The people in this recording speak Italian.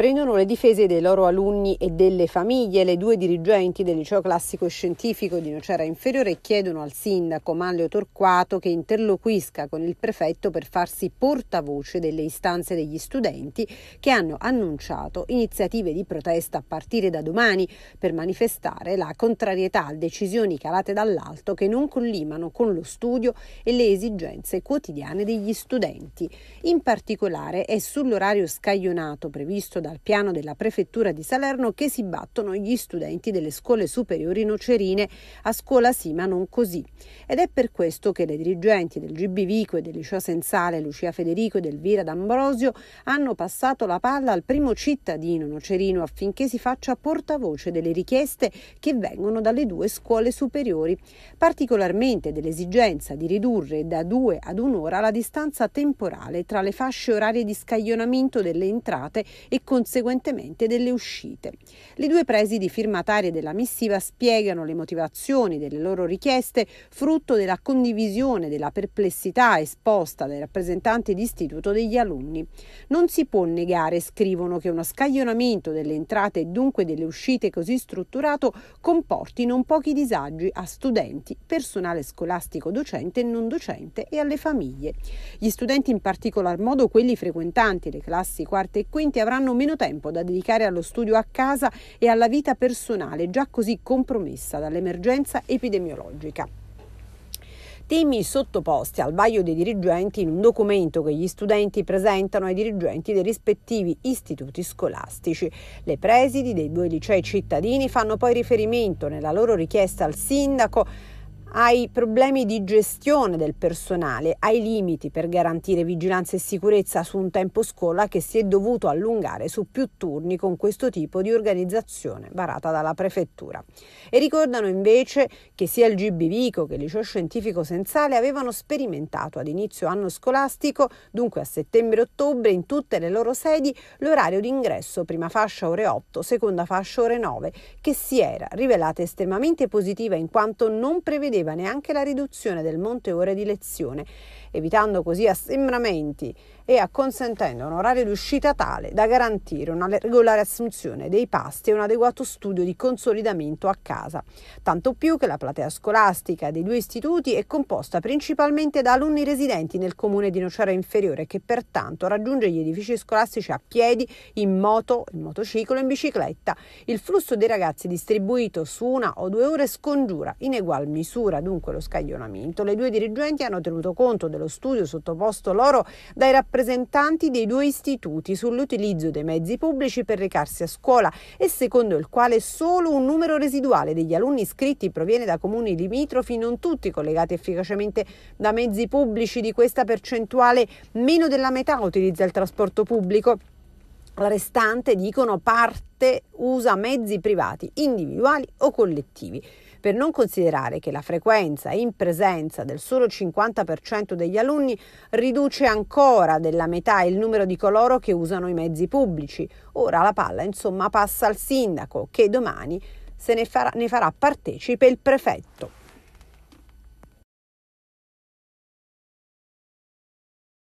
prendono le difese dei loro alunni e delle famiglie. Le due dirigenti del liceo classico e scientifico di Nocera Inferiore chiedono al sindaco Manlio Torquato che interloquisca con il prefetto per farsi portavoce delle istanze degli studenti che hanno annunciato iniziative di protesta a partire da domani per manifestare la contrarietà a decisioni calate dall'alto che non collimano con lo studio e le esigenze quotidiane degli studenti. In particolare è sull'orario scaglionato previsto da dal piano della prefettura di Salerno che si battono gli studenti delle scuole superiori nocerine a scuola sì ma non così. Ed è per questo che le dirigenti del GB Vico e del Liceo Senzale, Lucia Federico ed Elvira D'Ambrosio, hanno passato la palla al primo cittadino nocerino affinché si faccia portavoce delle richieste che vengono dalle due scuole superiori, particolarmente dell'esigenza di ridurre da due ad un'ora la distanza temporale tra le fasce orarie di scaglionamento delle entrate e con conseguentemente delle uscite. Le due presidi firmatarie della missiva spiegano le motivazioni delle loro richieste frutto della condivisione della perplessità esposta dai rappresentanti d'istituto degli alunni. Non si può negare, scrivono, che uno scaglionamento delle entrate e dunque delle uscite così strutturato comporti non pochi disagi a studenti, personale scolastico docente e non docente e alle famiglie. Gli studenti in particolar modo quelli frequentanti le classi quarte e quinte avranno meno tempo da dedicare allo studio a casa e alla vita personale già così compromessa dall'emergenza epidemiologica temi sottoposti al vaglio dei dirigenti in un documento che gli studenti presentano ai dirigenti dei rispettivi istituti scolastici. Le presidi dei due licei cittadini fanno poi riferimento nella loro richiesta al sindaco ai problemi di gestione del personale, ai limiti per garantire vigilanza e sicurezza su un tempo scuola che si è dovuto allungare su più turni con questo tipo di organizzazione varata dalla prefettura. E ricordano invece che sia il GBVICO che il liceo scientifico Senzale avevano sperimentato ad inizio anno scolastico, dunque a settembre-ottobre, in tutte le loro sedi l'orario d'ingresso prima fascia ore 8, seconda fascia ore 9, che si era rivelata estremamente positiva in quanto non prevedeva prevedeva neanche la riduzione del monte ore di lezione, evitando così assembramenti e acconsentendo un orario di uscita tale da garantire una regolare assunzione dei pasti e un adeguato studio di consolidamento a casa, tanto più che la platea scolastica dei due istituti è composta principalmente da alunni residenti nel comune di Nocera Inferiore che pertanto raggiunge gli edifici scolastici a piedi, in moto, in motociclo, in bicicletta. Il flusso dei ragazzi distribuito su una o due ore scongiura in egual misura procura dunque lo scaglionamento. Le due dirigenti hanno tenuto conto dello studio sottoposto loro dai rappresentanti dei due istituti sull'utilizzo dei mezzi pubblici per recarsi a scuola e secondo il quale solo un numero residuale degli alunni iscritti proviene da comuni limitrofi, non tutti collegati efficacemente da mezzi pubblici. Di questa percentuale meno della metà utilizza il trasporto pubblico. La restante, dicono, parte parte usa mezzi privati, individuali o collettivi. Per non considerare che la frequenza in presenza del solo 50% degli alunni riduce ancora della metà il numero di coloro che usano i mezzi pubblici. Ora la palla insomma passa al sindaco che domani se ne farà, ne farà partecipe il prefetto.